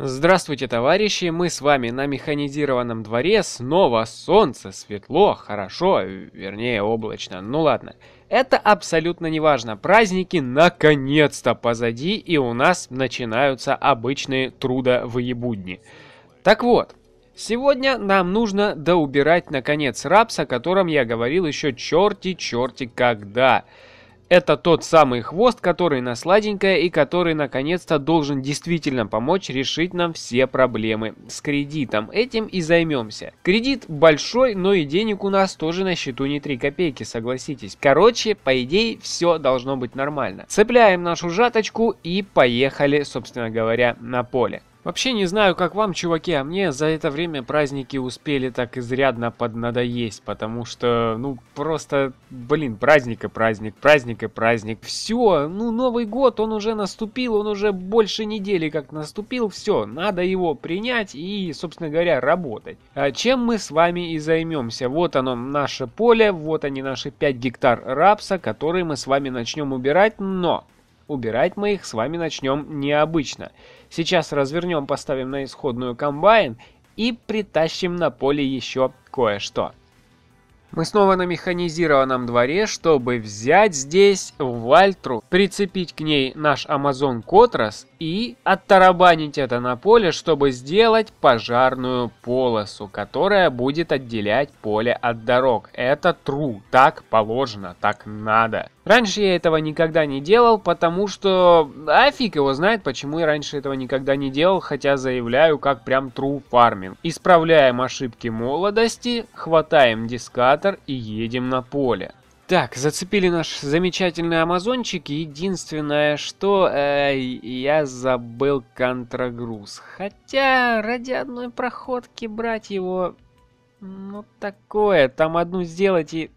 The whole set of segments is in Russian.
Здравствуйте, товарищи! Мы с вами на механизированном дворе. Снова солнце, светло, хорошо, вернее облачно. Ну ладно, это абсолютно не важно. Праздники наконец-то позади, и у нас начинаются обычные трудовые Так вот, сегодня нам нужно доубирать наконец рапса, о котором я говорил еще черти-черти когда. Это тот самый хвост, который на сладенькое и который наконец-то должен действительно помочь решить нам все проблемы с кредитом. Этим и займемся. Кредит большой, но и денег у нас тоже на счету не 3 копейки, согласитесь. Короче, по идее, все должно быть нормально. Цепляем нашу жаточку и поехали, собственно говоря, на поле. Вообще не знаю, как вам, чуваки, а мне за это время праздники успели так изрядно поднадоесть, потому что, ну, просто, блин, праздник и праздник, праздник и праздник. Все, ну, Новый год, он уже наступил, он уже больше недели как наступил, все, надо его принять и, собственно говоря, работать. А чем мы с вами и займемся? Вот оно, наше поле, вот они наши 5 гектар рапса, которые мы с вами начнем убирать, но Убирать мы их с вами начнем необычно. Сейчас развернем, поставим на исходную комбайн и притащим на поле еще кое-что. Мы снова на механизированном дворе, чтобы взять здесь вальтру, прицепить к ней наш Амазон Котрас и оттарабанить это на поле, чтобы сделать пожарную полосу, которая будет отделять поле от дорог. Это true, так положено, так надо. Раньше я этого никогда не делал, потому что... А фиг его знает, почему я раньше этого никогда не делал, хотя заявляю, как прям true farming. Исправляем ошибки молодости, хватаем дискатор и едем на поле. Так, зацепили наш замечательный амазончик. Единственное, что э, я забыл контрагруз. Хотя, ради одной проходки брать его... Ну, такое. Там одну сделать и...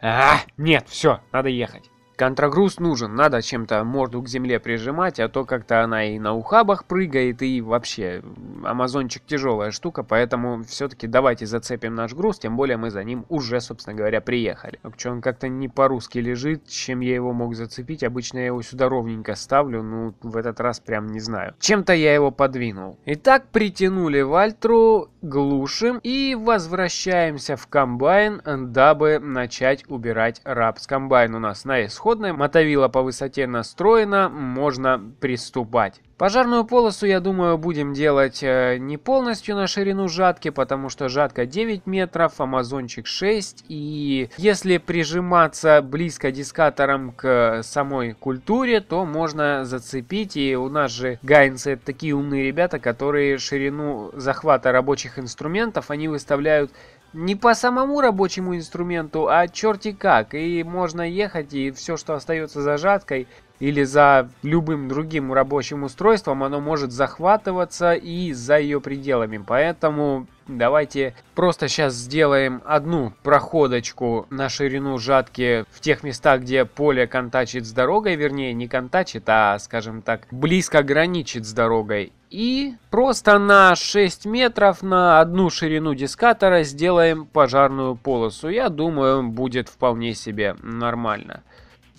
А, нет, все, надо ехать. Контрагруз нужен, надо чем-то морду к земле прижимать, а то как-то она и на ухабах прыгает, и вообще, амазончик тяжелая штука, поэтому все-таки давайте зацепим наш груз, тем более мы за ним уже, собственно говоря, приехали. Только а он как-то не по-русски лежит, чем я его мог зацепить, обычно я его сюда ровненько ставлю, ну в этот раз прям не знаю. Чем-то я его подвинул. Итак, притянули Вальтру, глушим и возвращаемся в комбайн, дабы начать убирать раб. С комбайн у нас на исходе превосходная, мотовила по высоте настроена, можно приступать. Пожарную полосу, я думаю, будем делать э, не полностью на ширину жатки, потому что жатка 9 метров, амазончик 6. И если прижиматься близко дискатором к самой культуре, то можно зацепить. И у нас же гайнцы такие умные ребята, которые ширину захвата рабочих инструментов, они выставляют не по самому рабочему инструменту, а черти как. И можно ехать, и все, что остается зажаткой, или за любым другим рабочим устройством, оно может захватываться и за ее пределами. Поэтому давайте просто сейчас сделаем одну проходочку на ширину жатки в тех местах, где поле контачит с дорогой, вернее не контачит, а скажем так близко граничит с дорогой. И просто на 6 метров на одну ширину дискатора сделаем пожарную полосу. Я думаю, будет вполне себе нормально.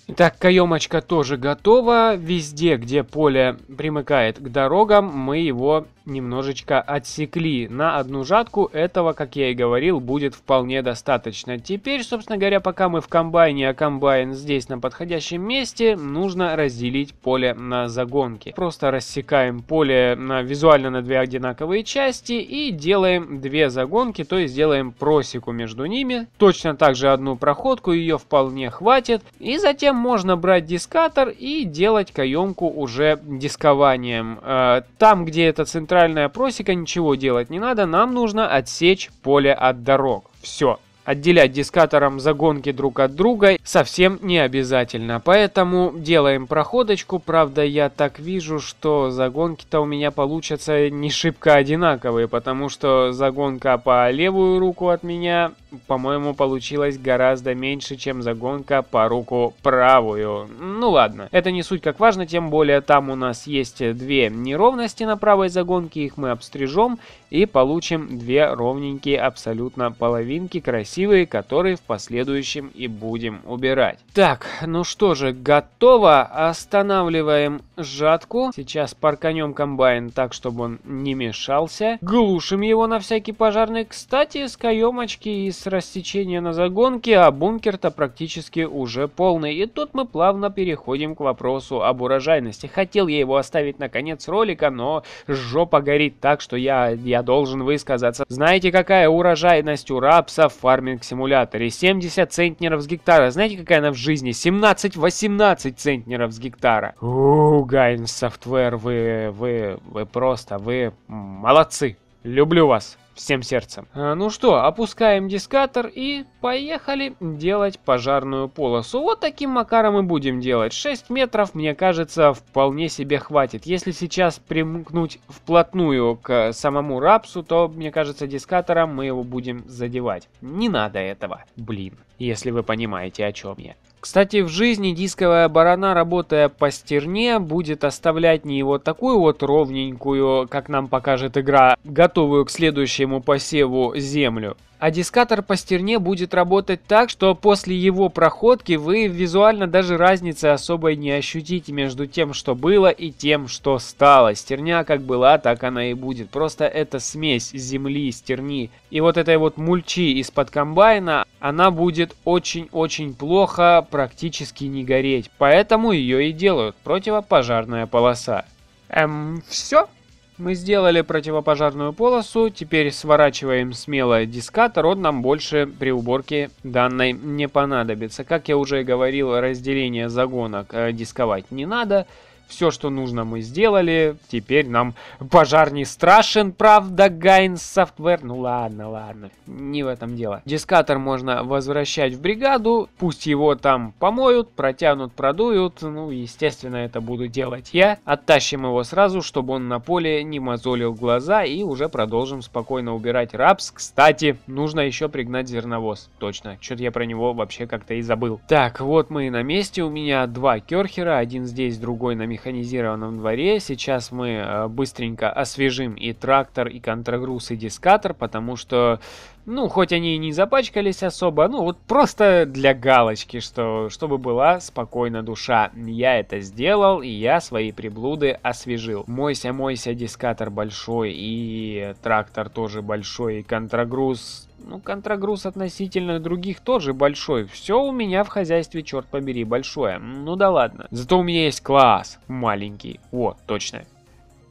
Итак, каемочка тоже готова. Везде, где поле примыкает к дорогам, мы его немножечко отсекли. На одну жатку этого, как я и говорил, будет вполне достаточно. Теперь, собственно говоря, пока мы в комбайне, а комбайн здесь на подходящем месте, нужно разделить поле на загонки. Просто рассекаем поле на, визуально на две одинаковые части и делаем две загонки, то есть делаем просеку между ними. Точно так же одну проходку, ее вполне хватит. И затем можно брать дискатор и делать каемку уже дискованием. Э, там, где это центральная центральная просека, ничего делать не надо, нам нужно отсечь поле от дорог. Все. Отделять дискатором загонки друг от друга совсем не обязательно, поэтому делаем проходочку, правда я так вижу, что загонки-то у меня получатся не шибко одинаковые, потому что загонка по левую руку от меня по-моему, получилось гораздо меньше, чем загонка по руку правую. Ну ладно, это не суть как важно, тем более там у нас есть две неровности на правой загонке, их мы обстрижем и получим две ровненькие абсолютно половинки, красивые, которые в последующем и будем убирать. Так, ну что же, готово. Останавливаем сжатку. Сейчас парканем комбайн так, чтобы он не мешался. Глушим его на всякий пожарный. Кстати, с каемочки и с с рассечения на загонке, а бункер-то практически уже полный. И тут мы плавно переходим к вопросу об урожайности. Хотел я его оставить на конец ролика, но жопа горит так, что я, я должен высказаться. Знаете, какая урожайность у рапса в фарминг-симуляторе? 70 центнеров с гектара. Знаете, какая она в жизни? 17-18 центнеров с гектара. Ууу, Гайн софтвер вы, вы, вы просто, вы молодцы. Люблю вас всем сердцем. Э, ну что, опускаем дискатор и поехали делать пожарную полосу. Вот таким макаром и будем делать. 6 метров, мне кажется, вполне себе хватит. Если сейчас примкнуть вплотную к самому рапсу, то, мне кажется, дискатором мы его будем задевать. Не надо этого, блин, если вы понимаете, о чем я. Кстати, в жизни дисковая барана, работая по стерне, будет оставлять не вот такую вот ровненькую, как нам покажет игра, готовую к следующему посеву землю, а дискатор по стерне будет работать так, что после его проходки вы визуально даже разницы особой не ощутите между тем, что было и тем, что стало. Стерня как была, так она и будет. Просто это смесь земли, и стерни. И вот этой вот мульчи из-под комбайна, она будет очень-очень плохо практически не гореть. Поэтому ее и делают. Противопожарная полоса. Эм, все? Мы сделали противопожарную полосу, теперь сворачиваем смело дискатор, он нам больше при уборке данной не понадобится. Как я уже говорил, разделение загонок э, дисковать не надо. Все, что нужно, мы сделали. Теперь нам пожар не страшен, правда, Гайн Software? Ну ладно, ладно, не в этом дело. Дискатор можно возвращать в бригаду, пусть его там помоют, протянут, продуют. Ну, естественно, это буду делать я. Оттащим его сразу, чтобы он на поле не мозолил глаза и уже продолжим спокойно убирать рапс. Кстати, нужно еще пригнать зерновоз. Точно, что-то я про него вообще как-то и забыл. Так, вот мы и на месте. У меня два керхера, один здесь, другой на месте механизированном дворе. Сейчас мы э, быстренько освежим и трактор, и контрагруз, и дискатор, потому что, ну, хоть они и не запачкались особо, ну, вот просто для галочки, что, чтобы была спокойна душа. Я это сделал, и я свои приблуды освежил. Мойся, мойся, дискатор большой, и трактор тоже большой, и контрагруз ну, контрагруз относительно других тоже большой. Все у меня в хозяйстве, черт побери, большое. Ну да ладно. Зато у меня есть класс маленький. О, точно.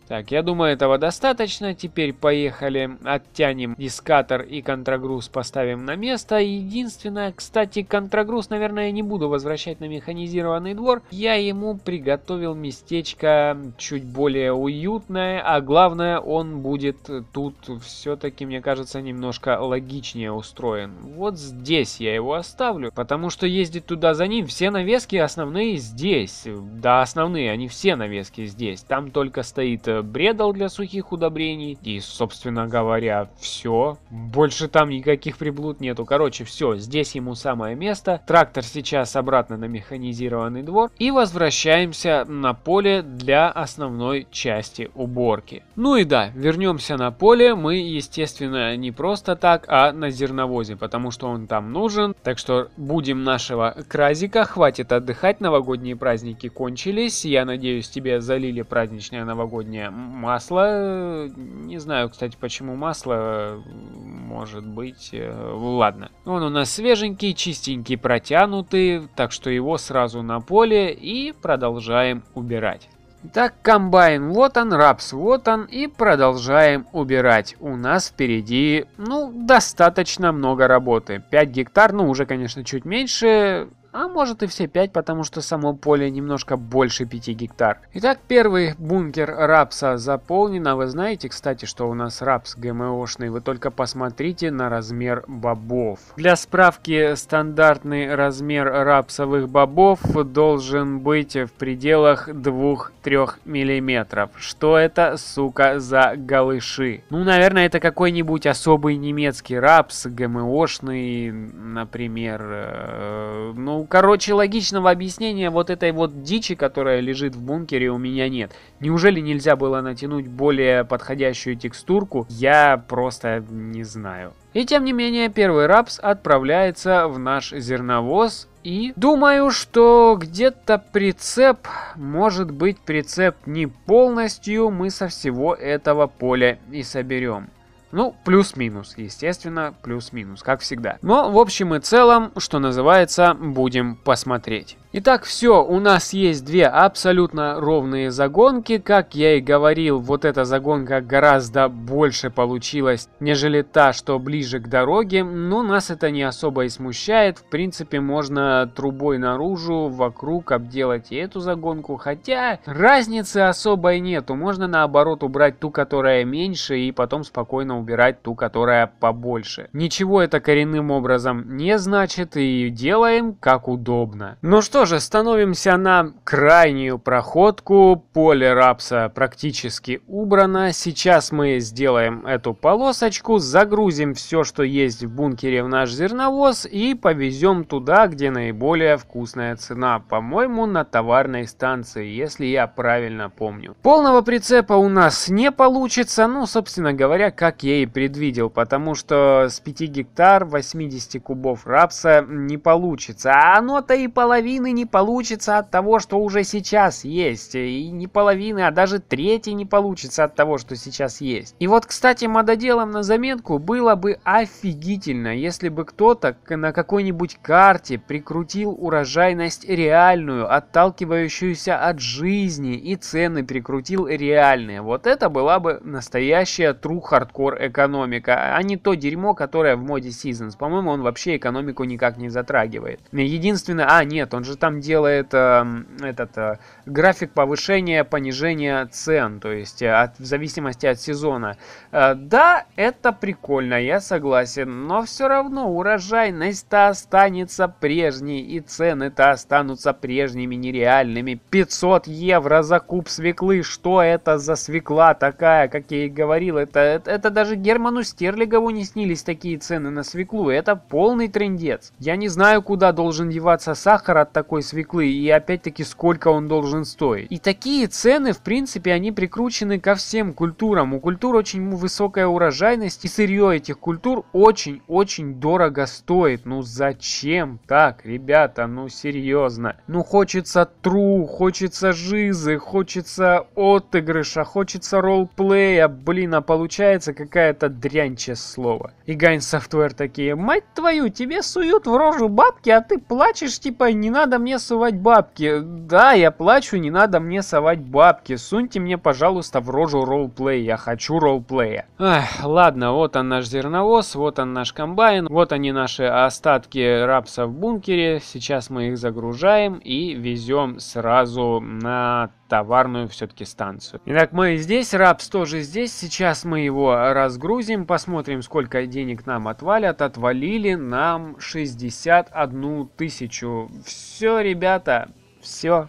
Так, я думаю, этого достаточно. Теперь поехали, оттянем дискатор и контрагруз поставим на место. Единственное, кстати, контрагруз, наверное, не буду возвращать на механизированный двор. Я ему приготовил местечко чуть более уютное, а главное, он будет тут все-таки, мне кажется, немножко логичнее устроен. Вот здесь я его оставлю, потому что ездить туда за ним, все навески основные здесь. Да, основные, они все навески здесь. Там только стоит э, бредал для сухих удобрений. И, собственно говоря, все. Больше там никаких приблуд нету. Короче, все, здесь ему самое место. Трактор сейчас обратно на механизированный двор. И возвращаемся на поле для основной части уборки. Ну и да, вернемся на поле. Мы, естественно, не просто так, а на зерновозе, потому что он там нужен. Так что будем нашего кразика. Хватит отдыхать, новогодние праздники кончились. Я надеюсь, тебе залили праздничное новогоднее не, масло... Не знаю, кстати, почему масло... Может быть... Э, ладно. Он у нас свеженький, чистенький, протянутый, так что его сразу на поле и продолжаем убирать. так комбайн, вот он, рапс, вот он, и продолжаем убирать. У нас впереди, ну, достаточно много работы. 5 гектар, ну, уже, конечно, чуть меньше, а может и все 5, потому что само поле немножко больше 5 гектар. Итак, первый бункер рапса заполнен, а вы знаете, кстати, что у нас рапс ГМОшный, вы только посмотрите на размер бобов. Для справки, стандартный размер рапсовых бобов должен быть в пределах 2-3 миллиметров. Что это, сука, за голыши? Ну, наверное, это какой-нибудь особый немецкий рапс, ГМОшный, например, э, ну, короче, логичного объяснения вот этой вот дичи, которая лежит в бункере, у меня нет. Неужели нельзя было натянуть более подходящую текстурку? Я просто не знаю. И тем не менее, первый рапс отправляется в наш зерновоз, и думаю, что где-то прицеп, может быть прицеп не полностью, мы со всего этого поля и соберем. Ну, плюс-минус, естественно, плюс-минус, как всегда. Но, в общем и целом, что называется, будем посмотреть. Итак, все, у нас есть две абсолютно ровные загонки. Как я и говорил, вот эта загонка гораздо больше получилась, нежели та, что ближе к дороге, но нас это не особо и смущает. В принципе, можно трубой наружу, вокруг обделать и эту загонку, хотя разницы особой нету. Можно наоборот убрать ту, которая меньше, и потом спокойно убирать ту, которая побольше. Ничего это коренным образом не значит, и делаем как удобно. Ну что что же, становимся на крайнюю проходку. Поле рапса практически убрано. Сейчас мы сделаем эту полосочку, загрузим все, что есть в бункере в наш зерновоз и повезем туда, где наиболее вкусная цена. По-моему, на товарной станции, если я правильно помню. Полного прицепа у нас не получится, ну, собственно говоря, как я и предвидел, потому что с 5 гектар 80 кубов рапса не получится, а оно-то и половины не получится от того, что уже сейчас есть. Э, и не половины, а даже трети не получится от того, что сейчас есть. И вот, кстати, мододелом на заметку было бы офигительно, если бы кто-то на какой-нибудь карте прикрутил урожайность реальную, отталкивающуюся от жизни, и цены прикрутил реальные. Вот это была бы настоящая true hardcore экономика, а не то дерьмо, которое в моде Seasons. По-моему, он вообще экономику никак не затрагивает. Единственное... А, нет, он же там делает э, этот э, график повышения, понижения цен, то есть э, от, в зависимости от сезона. Э, да, это прикольно, я согласен, но все равно урожайность-то останется прежней, и цены-то останутся прежними, нереальными. 500 евро за куб свеклы, что это за свекла такая, как я и говорил, это, это, это даже Герману Стерлигову не снились такие цены на свеклу, это полный трендец. Я не знаю, куда должен деваться сахар от такой плохой свеклы, и опять-таки сколько он должен стоить. И такие цены, в принципе, они прикручены ко всем культурам. У культур очень высокая урожайность, и сырье этих культур очень-очень дорого стоит. Ну зачем так, ребята, ну серьезно. Ну хочется тру, хочется жизы, хочется отыгрыша, хочется роллплея, блин, а получается какая-то дрянь, честное слово. И Гайн софтвер такие, мать твою, тебе суют в рожу бабки, а ты плачешь, типа, не надо мне мне совать бабки. Да, я плачу, не надо мне совать бабки. Суньте мне, пожалуйста, в рожу роллплей. Я хочу роллплея. Ах, ладно, вот он наш зерновоз, вот он наш комбайн, вот они наши остатки рапса в бункере. Сейчас мы их загружаем и везем сразу на товарную все-таки станцию. Итак, мы здесь, рапс тоже здесь. Сейчас мы его разгрузим, посмотрим, сколько денег нам отвалят. Отвалили нам 61 тысячу. Все, ребята, все.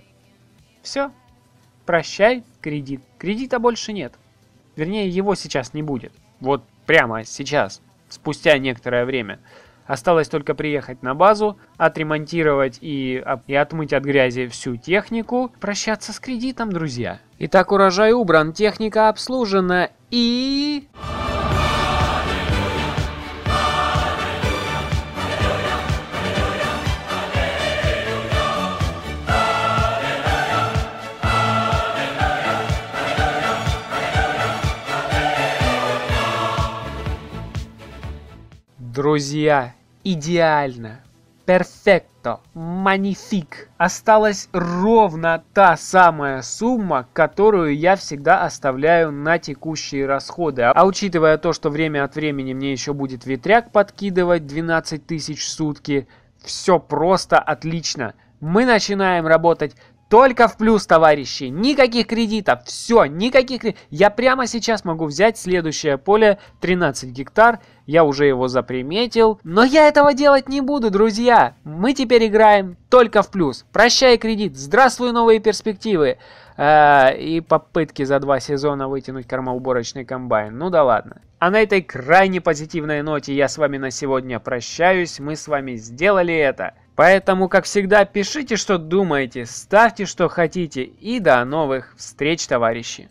Все. Прощай, кредит. Кредита больше нет. Вернее, его сейчас не будет. Вот прямо сейчас, спустя некоторое время. Осталось только приехать на базу, отремонтировать и, и отмыть от грязи всю технику, прощаться с кредитом, друзья. Итак, урожай убран, техника обслужена и... Друзья, идеально, перфекто, манифик. Осталась ровно та самая сумма, которую я всегда оставляю на текущие расходы. А учитывая то, что время от времени мне еще будет ветряк подкидывать 12 тысяч в сутки, все просто отлично. Мы начинаем работать только в плюс, товарищи. Никаких кредитов. Все, никаких кредитов. Я прямо сейчас могу взять следующее поле 13 гектар. Я уже его заприметил. Но я этого делать не буду, друзья. Мы теперь играем только в плюс. Прощай кредит. Здравствуй, новые перспективы. Э, и попытки за два сезона вытянуть кормоуборочный комбайн. Ну да ладно. А на этой крайне позитивной ноте я с вами на сегодня прощаюсь. Мы с вами сделали это. Поэтому, как всегда, пишите, что думаете, ставьте, что хотите, и до новых встреч, товарищи!